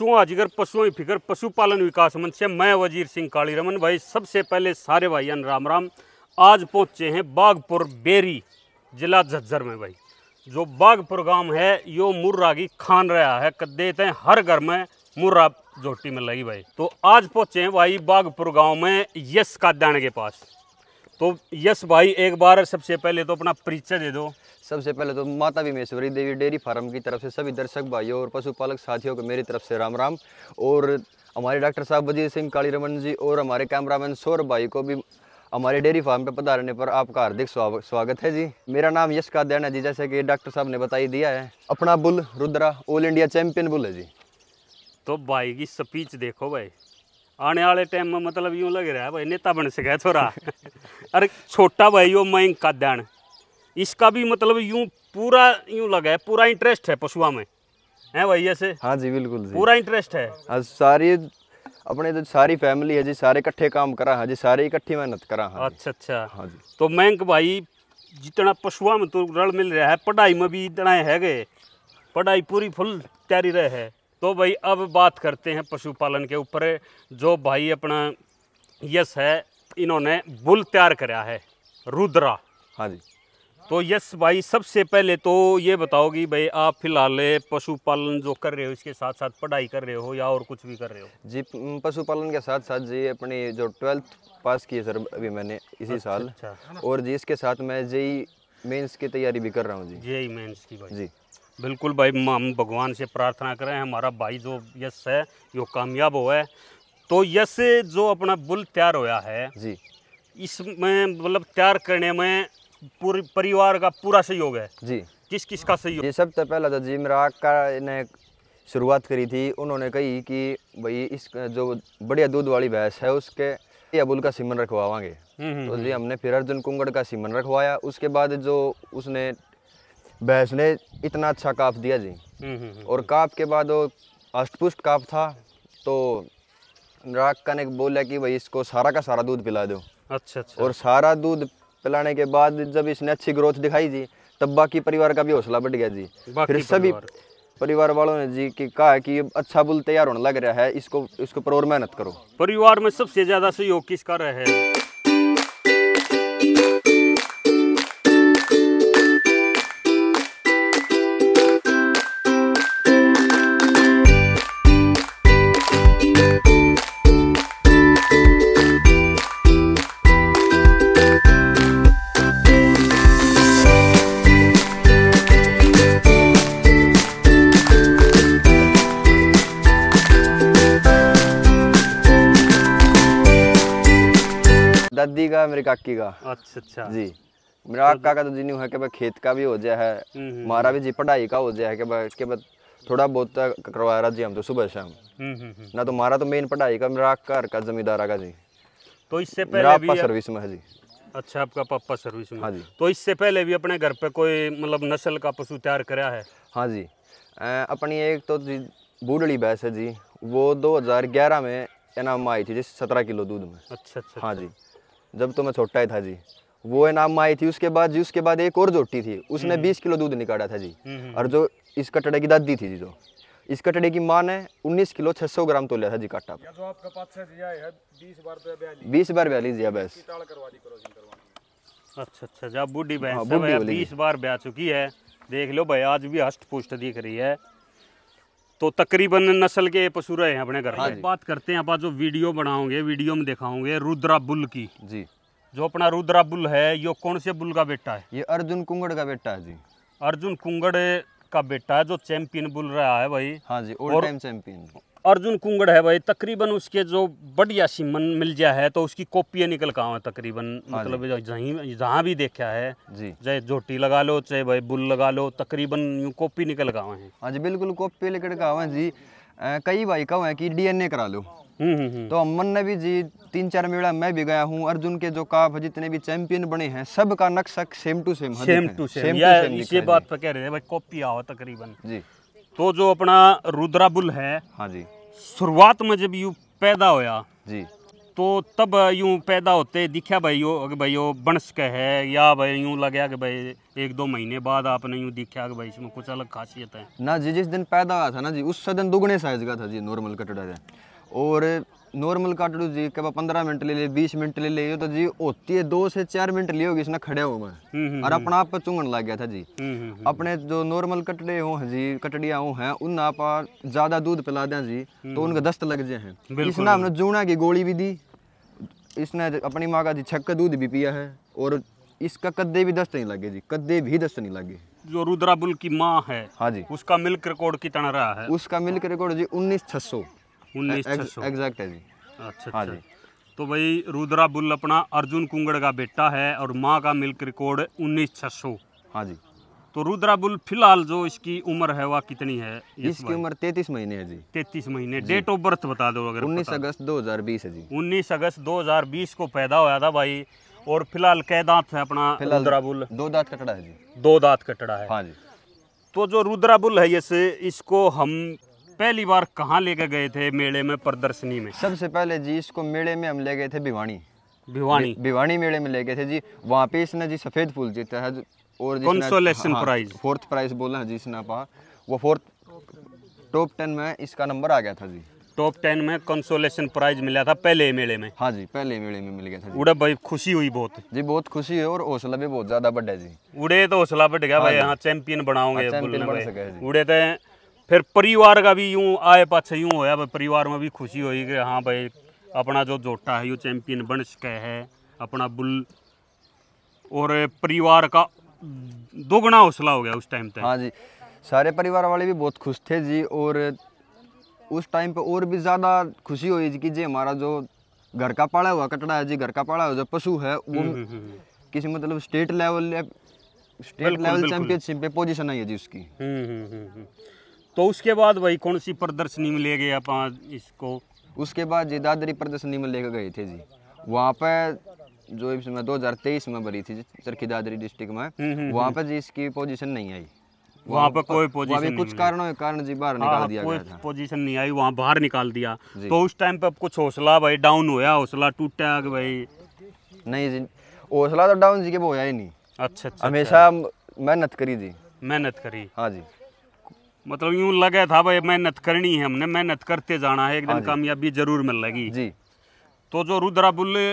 पशुओं अजगर पशुओं की फिक्र पशुपालन विकास मंच से मैं वजीर सिंह काली रमन भाई सबसे पहले सारे भाईयान राम राम आज पहुंचे हैं बागपुर बेरी जिला झज्जर में भाई जो बागपुर गांव है यो मुर्रा की खान रहा है देते हैं हर घर में मुर्रा जोटी में लगी भाई तो आज पहुंचे हैं भाई बागपुर गाँव में यश काद्याण के पास तो यश भाई एक बार सबसे पहले तो अपना परिचय दे दो सबसे पहले तो माता भीमेश्वरी देवी डेयरी फार्म की तरफ से सभी दर्शक भाइयों और पशुपालक साथियों को मेरी तरफ से राम राम और हमारे डॉक्टर साहब वजीर सिंह काली रमन जी और हमारे कैमरामैन सौरभ भाई को भी हमारे डेयरी फार्म पर पधारने पर आपका हार्दिक स्वागत है जी मेरा नाम यश काद्यान है जी जैसे कि डॉक्टर साहब ने बताई दिया है अपना bull Rudra all India champion bull है जी तो भाई की स्पीच देखो भाई आने वाले टाइम में मतलब यूँ लग रहा है भाई नेता बन सके थोड़ा अरे छोटा भाई वो मैं काद्यान इसका भी मतलब यूं पूरा यूं लगा है पूरा इंटरेस्ट है पशुआ में है भाई ऐसे हाँ जी बिल्कुल जी पूरा इंटरेस्ट है हाँ सारी अपने तो सारी फैमिली है जी सारे इकट्ठे काम करा हाँ जी सारे इकट्ठी मेहनत करा हाँ अच्छा अच्छा हाँ जी तो मैंक भाई जितना पशुआ में तो रल मिल रहा है पढ़ाई में भी इतना है गए पढ़ाई पूरी फुल तैयारी रहे है तो भाई अब बात करते हैं पशुपालन के ऊपर जो भाई अपना यस है इन्होंने बुल तैयार कराया है रुद्रा हाँ जी तो यस भाई सबसे पहले तो ये बताओ कि भाई आप फिलहाल पशुपालन जो कर रहे हो इसके साथ साथ पढ़ाई कर रहे हो या और कुछ भी कर रहे हो जी पशुपालन के साथ साथ जी अपनी जो ट्वेल्थ पास की है सर अभी मैंने इसी अच्छा, साल अच्छा। और जी इसके साथ मैं जी मेंस की तैयारी भी कर रहा हूँ जी जी मेंस की भाई जी बिल्कुल भाई हम भगवान से प्रार्थना करें हमारा भाई जो यस है जो कामयाब हुआ है तो यस जो अपना बुल तैयार होया है जी इसमें मतलब तैयार करने में पूरे परिवार का पूरा सहयोग है जी किस किस का सहयोग ये सबसे पहला तो जी मेरा का ने शुरुआत करी थी उन्होंने कही कि भाई इस जो बढ़िया दूध वाली भैंस है उसके अबुल का सीमन रखवावांगे हम्म, हम्म, तो जी हम्म। हमने फिर अर्जुन कुंगड़ का सीमन रखवाया उसके बाद जो उसने भैंस ने इतना अच्छा काफ दिया जी और काफ के बाद वो अष्टपुष्ट काफ था तो राग का ने बोला कि भाई इसको सारा का सारा दूध पिला दो अच्छा अच्छा और सारा दूध पिलाने के बाद जब इसने अच्छी ग्रोथ दिखाई जी तब बाकी परिवार का भी हौसला बढ़ गया जी फिर सभी परिवार वालों ने जी की कहा कि ये अच्छा बुल तैयार होने लग रहा है इसको इसको पर और मेहनत करो परिवार में सबसे ज्यादा सहयोग किसका रहा है दादी का मेरी काकी का अच्छा अच्छा जी मेरा तो काका का तो जी है कि भाई खेत का भी हो जाए है हमारा हम्म, हम्म, हम्म। भी जी पढ़ाई का हो जाए है कि भाई के बाद थोड़ा बहुत तो करवा रहा जी हम तो सुबह शाम ना तो हमारा तो मेन पढ़ाई का मेरा घर का जमींदारा का जी तो इससे पहले भी सर्विस में है जी अच्छा आपका पापा सर्विस में हाँ जी तो इससे पहले भी अपने घर पे कोई मतलब नस्ल का पशु तैयार कराया है हाँ जी अपनी एक तो जी बूढ़ी भैंस है जी वो 2011 में इनाम आई थी जिस सत्रह किलो दूध में अच्छा अच्छा हाँ अच्छा। जी जब तो मैं छोटा ही था जी वो है नाम आई थी उसके बाद जी उसके बाद एक और जोटी थी उसने हम्म। बीस किलो दूध निकाला था जी हम्म, हम्म, और जो इस कटड़े की दादी थी जी जो इस कटड़े की माँ ने उन्नीस किलो छह सौ ग्राम तो लिया था जी काटा जो बीस बार बयालीस जी हाँ, बस अच्छा अच्छा जब बूढ़ी हाँ, बहन बीस बार ब्याह चुकी है देख लो भाई आज भी हष्ट पुष्ट दिख रही है तो तकरीबन नस्ल के पशु रहे हैं अपने घर हाँ में बात करते हैं आप जो वीडियो बनाओगे वीडियो में दिखाओगे रुद्रा बुल की जी जो अपना रुद्रा बुल है ये कौन से बुल का बेटा है ये अर्जुन कुंगड़ का बेटा है जी अर्जुन कुंगड़ का बेटा है जो चैंपियन बुल रहा है भाई हाँ जी ओल्ड टाइम चैंपियन अर्जुन कुंगड़ है भाई तकरीबन उसके जो बढ़िया सीमन मिल जाए है तो उसकी कॉपियाँ निकल का है तकरीबन हाँ मतलब जहीं जहाँ भी देखा है जी चाहे झोटी लगा लो चाहे भाई बुल लगा लो तकरीबन यूँ कॉपी निकल का है हाँ जी बिल्कुल कॉपी निकल का है जी कई भाई का है कि डीएनए करा लो हम्म, हम्म, हम्म। तो अमन ने भी जी तीन चार मेला मैं भी गया हूँ अर्जुन के जो काफ जितने भी चैंपियन बने हैं सब का नक्शा same to same same to same, same, to same, same, to same, same, same बात पर कह रहे हैं भाई कॉपी आओ तकरीबन जी तो जो अपना रुद्राबुल है हाँ जी शुरुआत में जब यू पैदा होया जी तो तब यूं पैदा होते दिखा भाई यो भाई यो बंस के है या भाई यूं लगे कि भाई एक दो महीने बाद आपने यूं दिखा कि भाई इसमें कुछ अलग खासियत है ना जी जिस दिन पैदा हुआ था ना जी उस दिन दुगने साइज का था जी नॉर्मल कटड़ा है और नॉर्मल काट लूँ जी कब पंद्रह मिनट ले ले बीस मिनट ले ले तो जी होती है दो से चार मिनट लिए होगी इसने खड़े हो मैं हम्म, हम्म, और हम्म। अपना आप पर चुंगन लग गया था जी अपने जो नॉर्मल कटड़े हो जी कटड़िया हैं उन आप ज्यादा दूध पिला दें जी तो उनका दस्त लग जाए हैं इसने हमने जूना की गोली भी दी इसने अपनी माँ का जी छक्का दूध भी पिया है और इसका कद्दे भी दस्त नहीं लगे जी कद्दे भी दस्त नहीं लगे जो रुद्राबुल की माँ है हाँ जी उसका मिल्क रिकॉर्ड कितना रहा है उसका मिल्क रिकॉर्ड जी उन्नीस छह सौ उन्नीस एग्जैक्ट है जी अच्छा हाँ अच्छा। जी तो भाई रुद्रा बुल अपना अर्जुन कुंगड़ का बेटा है और माँ का मिल्क रिकॉर्ड उन्नीस छह सौ हाँ जी तो रुद्रा बुल फिलहाल जो इसकी उम्र है वह कितनी है इस इसकी उम्र तैतीस महीने है जी तैतीस महीने डेट ऑफ बर्थ बता दो अगर उन्नीस अगस्त 2020 है जी उन्नीस अगस्त 2020 को पैदा हुआ था भाई और फिलहाल कै दांत है अपना रुद्रा बुल दो दांत कटड़ा है जी दो दांत कटड़ा है हाँ जी तो जो रुद्रा बुल है जैसे इसको हम पहली बार कहाँ लेके गए थे मेले में प्रदर्शनी में सबसे पहले जी इसको मेले में हम ले गए थे भिवाणी भिवानी भिवानी मेले में ले गए थे जी वहाँ पे इसने जी सफ़ेद फूल जीता हाँ, है और कंसोलेशन हाँ, प्राइज फोर्थ प्राइज बोला जी इसने पा वो फोर्थ टॉप टेन में इसका नंबर आ गया था जी टॉप टेन में कंसोलेशन प्राइज मिला था पहले मेले में हाँ जी पहले मेले में मिल गया था उड़े भाई खुशी हुई बहुत जी बहुत खुशी हुई और हौसला भी बहुत ज्यादा बढ़ा जी उड़े तो हौसला बढ़ गया हाँ भाई हाँ चैंपियन बनाओगे हाँ, उड़े तो फिर परिवार का भी यूँ आए पाछे यूँ होया भाई परिवार में भी खुशी हुई कि हाँ भाई अपना जो जोटा है यू चैम्पियन बन सके है अपना बुल और परिवार का दोगुना हौसला हो गया उस टाइम पे हाँ जी सारे परिवार वाले भी बहुत खुश थे जी और उस टाइम पे और भी ज़्यादा खुशी हुई जी कि जी हमारा जो घर का पाला हुआ कटड़ा है जी घर का पाला हुआ जो पशु है वो हम्म, हम्म, हम्म, किसी मतलब स्टेट लेवल या स्टेट लेवल चैंपियनशिप पे पोजीशन आई है जी उसकी तो उसके बाद वही कौन सी प्रदर्शनी में ले गए आप इसको उसके बाद जी दादरी प्रदर्शनी में ले गए थे जी वहाँ पे जो इसमें दो हजार तेईस में भरी थी चरखी दादरी डिस्ट्रिक्ट में हम्म, हम्म, वहाँ हम्म। पे जी इसकी पोजीशन नहीं आई वहाँ पर कोई पोजीशन कुछ कारणों के कारण जी बाहर हाँ, निकाल दिया कोई गया पोजीशन नहीं आई वहाँ बाहर निकाल दिया तो उस टाइम पे कुछ हौसला भाई डाउन होया हौसला टूटा भाई नहीं जी हौसला तो डाउन जी के वो होया ही नहीं अच्छा, अच्छा हमेशा अच्छा। मेहनत करी जी मेहनत करी हाँ जी मतलब यूं लगे था भाई मेहनत करनी है हमने मेहनत करते जाना है एक दिन हाँ कामयाबी जरूर मिलेगी जी तो जो रुद्रा बुल्ले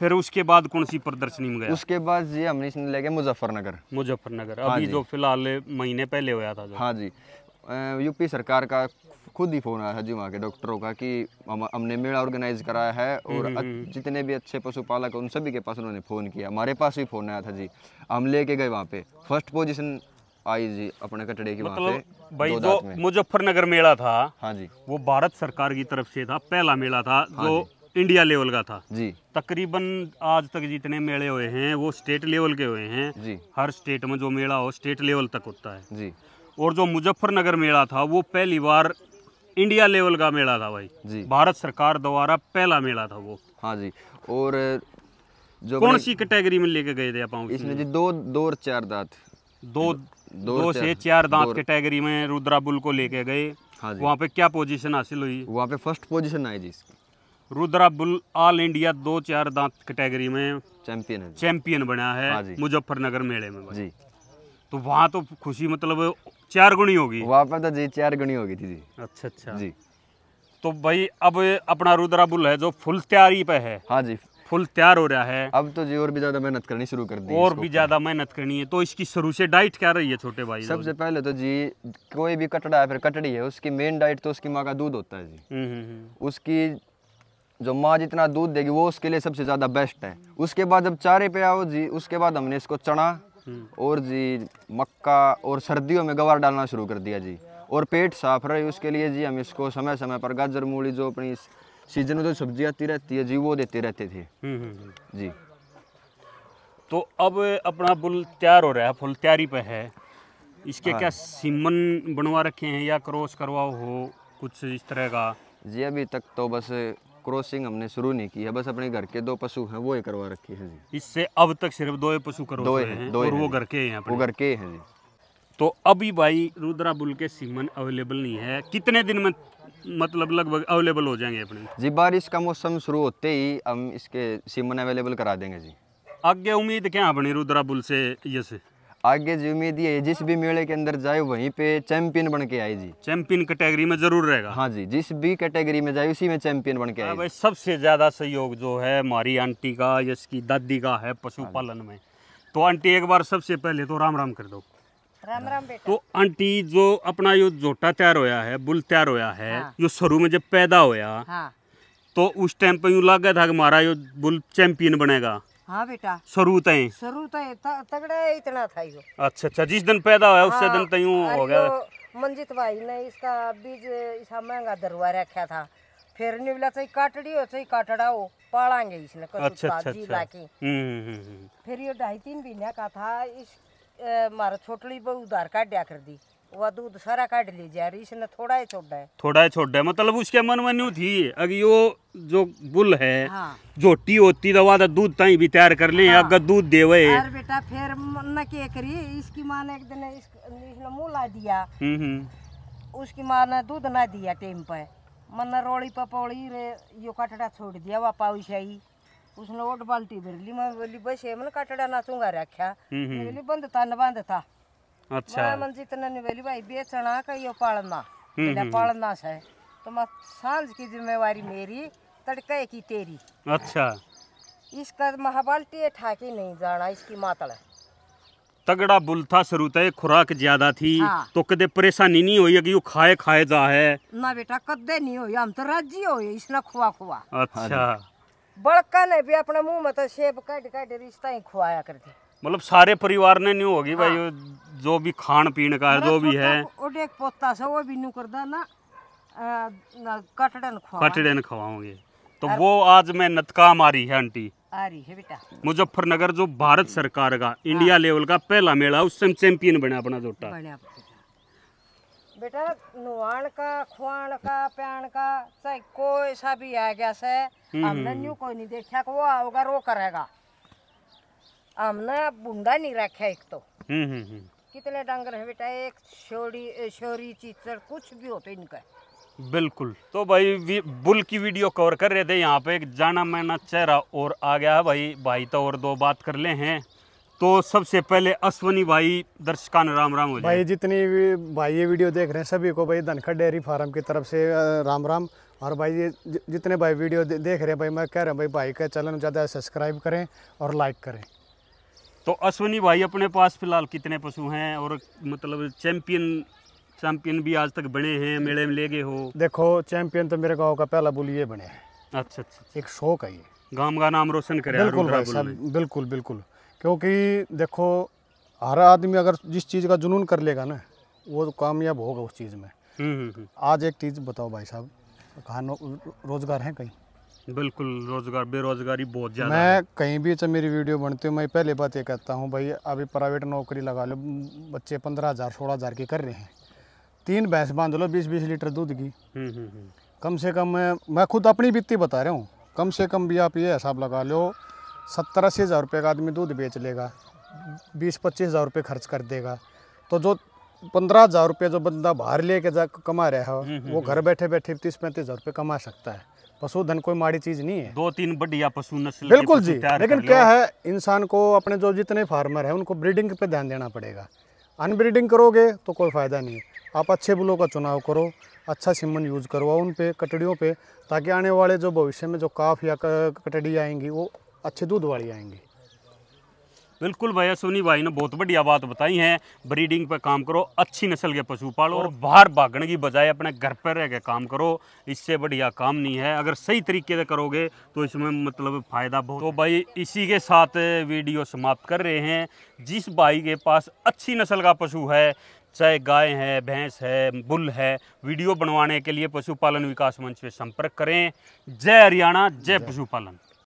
फिर उसके बाद कौन सी प्रदर्शनी में गया उसके बाद जी हमने ले गया मुजफ्फरनगर मुजफ्फरनगर हाँ अभी जो फिलहाल महीने पहले हुआ था जो हाँ जी यूपी सरकार का खुद ही फोन आया है जी वहाँ के डॉक्टरों का कि हम हमने मेला ऑर्गेनाइज कराया है और हम्म, हम्म, हम्म। जितने भी अच्छे पशुपालक उन सभी के पास उन्होंने फ़ोन किया हमारे पास भी फ़ोन आया था जी हम लेके गए वहाँ पे फर्स्ट पोजीशन आई जी अपने कटड़े की मतलब भाई जो मुजफ्फरनगर मेला था हाँ जी वो भारत सरकार की तरफ से था पहला मेला था हाँ जो इंडिया लेवल का था जी तकरीबन आज तक जितने मेले हुए हैं वो स्टेट लेवल के हुए हैं जी हर स्टेट में जो मेला हो स्टेट लेवल तक होता है जी और जो मुजफ्फरनगर मेला था वो पहली बार इंडिया लेवल का मेला था भाई जी भारत सरकार द्वारा पहला मेला था वो हाँ जी और जो कौन सी कैटेगरी में लेके गए थे इसमें जी दो दो और चार दात दो दो दो से चार दांत के टैगरी में रुद्रा बुल को लेके गए हाँ वहाँ पे क्या पोजीशन हासिल हुई वहाँ पे फर्स्ट पोजीशन आई जी इसकी रुद्रा बुल ऑल इंडिया दो चार दांत कैटेगरी में चैंपियन है चैंपियन बना है हाँ मुजफ्फरनगर मेले में जी तो वहाँ तो खुशी मतलब चार गुणी होगी वहाँ पर तो जी चार गुणी होगी थी जी अच्छा अच्छा जी तो भाई अब अपना रुद्रा बुल है जो फुल तैयारी पे है हाँ जी फुल तैयार हो रहा है अब तो जी और भी ज्यादा मेहनत करनी शुरू कर दी और भी तो। ज्यादा मेहनत करनी है तो इसकी शुरू से डाइट क्या रही है छोटे भाई सबसे पहले तो जी कोई भी कटड़ा है फिर कटड़ी है उसकी मेन डाइट तो उसकी माँ का दूध होता है जी हम्म, हम्म, हम्म। उसकी जो माँ जितना दूध देगी वो उसके लिए सबसे ज़्यादा बेस्ट है उसके बाद जब चारे पे आओ जी उसके बाद हमने इसको चना और जी मक्का और सर्दियों में गवार डालना शुरू कर दिया जी और पेट साफ रहे उसके लिए जी हम इसको समय समय पर गाजर मूली जो अपनी सीजन में जो तो सब्जी आती रहती है जी वो देते रहते थे हम्म, हम्म, हम्म। जी तो अब अपना बुल तैयार हो रहा है फुल तैयारी पे है इसके हाँ। क्या सीमन बनवा रखे हैं या क्रॉस करवाओ हो कुछ इस तरह का जी अभी तक तो बस क्रॉसिंग हमने शुरू नहीं की है बस अपने घर के दो पशु हैं वो ही करवा रखी है जी इससे अब तक सिर्फ दो पशु करवा दो है, हैं, दो और है वो घर के हैं वो घर के हैं जी तो अभी भाई रुद्रा बुल के सीमन अवेलेबल नहीं है कितने दिन में मतलब लगभग अवेलेबल हो जाएंगे अपने जी बारिश का मौसम शुरू होते ही हम इसके सीमन अवेलेबल करा देंगे जी आगे उम्मीद क्या अपनी रुद्रा बुल से ये से आगे जी उम्मीद ये जिस भी मेले के अंदर जाए वहीं पे चैंपियन बन के आए जी चैंपियन कैटेगरी में जरूर रहेगा हाँ जी जिस भी कैटेगरी में जाए उसी में चैंपियन बन के हाँ आए भाई सबसे ज्यादा सहयोग जो है हमारी आंटी का या इसकी दादी का है पशुपालन में तो आंटी एक बार सबसे पहले तो राम राम कर दो राम राम बेटा तो आंटी जो अपना यो जोटा तैयार होया है बुल तैयार होया है हाँ। यो शुरू में जब पैदा होया हाँ। तो उस टाइम पे यू लग गया था हमारा यो बुल चैंपियन बनेगा हाँ बेटा शुरू तय शुरू तय तगड़ा इतना था यो अच्छा अच्छा जिस दिन पैदा हुआ उससे हाँ। दिन तय हो गया मंजित भाई ने इसका बीज इसका महंगा दरवा रखा था फिर निवला चाहिए काटड़ी हो चाहिए काटड़ा हो पालांगे इसने अच्छा अच्छा, अच्छा। हम्म, हम्म, हम्म, फिर ये ढाई तीन महीने का था इस मारा छोटली बहु उधार काटा कर दी वह दूध सारा काट ले जा रही इसने थोड़ा ही छोड़ा है थोड़ा ही छोड़ा है मतलब उसके मन में न्यू थी अगर यो जो बुल है हाँ। जोटी होती दवा तो दूध ताई भी तैयार कर ले हाँ। अगर दूध देवे यार बेटा फिर न के करी इसकी माँ ने एक दिन इसने मुँह ला दिया उसकी माँ ने दूध ना दिया टेम पर मन रोड़ी पपौड़ी रे यो कटड़ा छोड़ दिया वह पाउस आई उसने ओट बाल्टी भर ली मैं बोली बस ये मैंने कटड़ा ना नाचूंगा रखा हम्म, हम्म। बोली था न था अच्छा मैं मन जितना नहीं बोली भाई बेचना का ये पालना बिना हम्म, पालना से तो मैं सांझ की जिम्मेवारी मेरी तड़के की तेरी अच्छा इसका महाबाल्टी ठाके नहीं जाना इसकी मातड़ तगड़ा बुल था शुरू तक खुराक ज्यादा थी हाँ। तो कदे परेशानी नहीं हुई कि खाए खाए जा है ना बेटा कदे नहीं हुई हम तो राजी हो इसने खुआ खुआ अच्छा हाँ। बड़का ने भी अपने मुंह में तो शेप काट काट रिश्ता ही खुआया कर दी मतलब सारे परिवार ने न्यू होगी हाँ। भाई जो भी खान पीन का है जो भी है और एक पोता सा वो भी न्यू कर दा ना कटड़न खुआ कटड़न खवाओगे तो वो आज मैं नतका मारी है आंटी आ रही है बेटा मुजफ्फरनगर जो भारत सरकार का इंडिया हाँ। लेवल का पहला मेला उस उससे चैंपियन बना अपना जोटा बेटा नुआन का खुआन का प्यान का चाहे कोई सा भी आ गया से हमने कोई नहीं देखा को वो आओगा रो करेगा हमने बुंदा नहीं रखा एक तो हम्म, हम्म, हम्म। कितने डंगर है बेटा एक शोरी शोरी चीचड़ कुछ भी होते इनके बिल्कुल तो भाई बुल की वीडियो कवर कर रहे थे यहाँ पे एक जाना माना चेहरा और आ गया है भाई भाई तो और दो बात कर ले हैं तो सबसे पहले अश्वनी भाई दर्शकान राम राम हो जाए भाई जितनी भी भाई ये वीडियो देख रहे हैं सभी को भाई धनखड़ डेयरी फार्म की तरफ से राम राम और भाई ये जितने भाई वीडियो देख रहे हैं भाई मैं कह रहा हूँ भाई भाई का चैनल ज़्यादा सब्सक्राइब करें और लाइक करें तो अश्विनी भाई अपने पास फिलहाल कितने पशु हैं और मतलब चैंपियन चैम्पियन भी आज तक बने हैं मेले में ले गए हो देखो चैम्पियन तो मेरे गाँव का पहला ये बने हैं अच्छा, अच्छा अच्छा एक शौक है ये गाँव का नाम रोशन करें बिल्कुल बिल्कुल बिल्कुल क्योंकि देखो हर आदमी अगर जिस चीज़ का जुनून कर लेगा ना वो तो कामयाब होगा उस चीज़ में हम्म, हम्म, हम्म। आज एक चीज़ बताओ भाई साहब कहा रोजगार हैं कहीं बिल्कुल रोजगार बेरोजगारी बहुत ज़्यादा मैं कहीं भी अच्छा मेरी वीडियो बनती हूँ मैं पहले बात ये कहता हूँ भाई अभी प्राइवेट नौकरी लगा लो बच्चे पंद्रह हज़ार सोलह हज़ार की कर रहे हैं तीन भैंस बांध लो बीस बीस लीटर दूध की हम्म, हम्म, हम्म। कम से कम मैं खुद अपनी बित्ती बता रहा हूँ कम से कम भी आप ये हिसाब लगा लो सत्तर अस्सी हज़ार रुपये का आदमी दूध बेच लेगा बीस पच्चीस हज़ार रुपये खर्च कर देगा तो जो पंद्रह हजार रुपये जो बंदा बाहर लेके जा कमा रहा है हम्म, हम्म, वो हम्म। घर बैठे बैठे तीस पैंतीस हजार रुपये कमा सकता है पशुधन कोई माड़ी चीज नहीं है दो तीन बढ़िया पशु नस्ल बिल्कुल जी लेकिन क्या है इंसान को अपने जो जितने फार्मर है उनको ब्रीडिंग पे ध्यान देना पड़ेगा अनब्रीडिंग करोगे तो कोई फ़ायदा नहीं आप अच्छे बुलों का चुनाव करो अच्छा सिमन यूज करो उन पे कटड़ियों पे ताकि आने वाले जो भविष्य में जो काफ या कटड़ी आएंगी वो अच्छे दूध वाली आएंगी बिल्कुल भैया सोनी भाई ने बहुत बढ़िया बात बताई है ब्रीडिंग पर काम करो अच्छी नस्ल के पशु पालो और बाहर भागने की बजाय अपने घर पर रह के काम करो इससे बढ़िया काम नहीं है अगर सही तरीके से करोगे तो इसमें मतलब फ़ायदा बहुत तो भाई इसी के साथ वीडियो समाप्त कर रहे हैं जिस भाई के पास अच्छी नस्ल का पशु है चाहे गाय है भैंस है बुल है वीडियो बनवाने के लिए पशुपालन विकास मंच पर संपर्क करें जय हरियाणा जय पशुपालन